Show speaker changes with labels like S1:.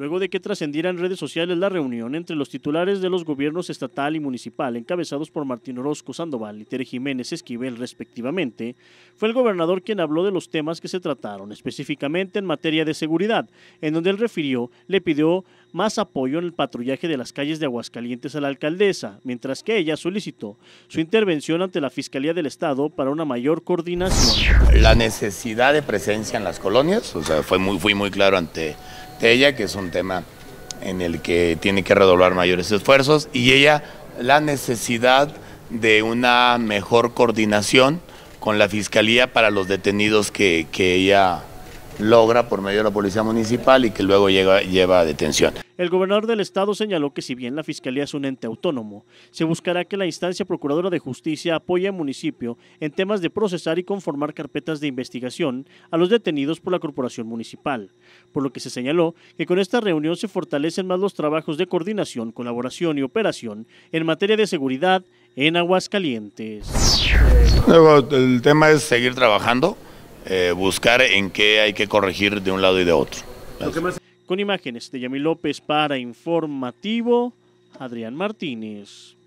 S1: luego de que trascendiera en redes sociales la reunión entre los titulares de los gobiernos estatal y municipal encabezados por Martín Orozco Sandoval y Tere Jiménez Esquivel respectivamente, fue el gobernador quien habló de los temas que se trataron, específicamente en materia de seguridad, en donde él refirió, le pidió más apoyo en el patrullaje de las calles de Aguascalientes a la alcaldesa, mientras que ella solicitó su intervención ante la Fiscalía del Estado para una mayor coordinación.
S2: La necesidad de presencia en las colonias, o sea, fue muy, muy claro ante ella, que es un tema en el que tiene que redoblar mayores esfuerzos, y ella la necesidad de una mejor coordinación con la Fiscalía para los detenidos que, que ella logra por medio de la policía municipal y que luego llega, lleva a detención.
S1: El gobernador del estado señaló que si bien la fiscalía es un ente autónomo, se buscará que la instancia procuradora de justicia apoye al municipio en temas de procesar y conformar carpetas de investigación a los detenidos por la corporación municipal, por lo que se señaló que con esta reunión se fortalecen más los trabajos de coordinación, colaboración y operación en materia de seguridad en Aguascalientes.
S2: El tema es seguir trabajando. Eh, buscar en qué hay que corregir de un lado y de otro.
S1: Con imágenes de Yami López para Informativo, Adrián Martínez.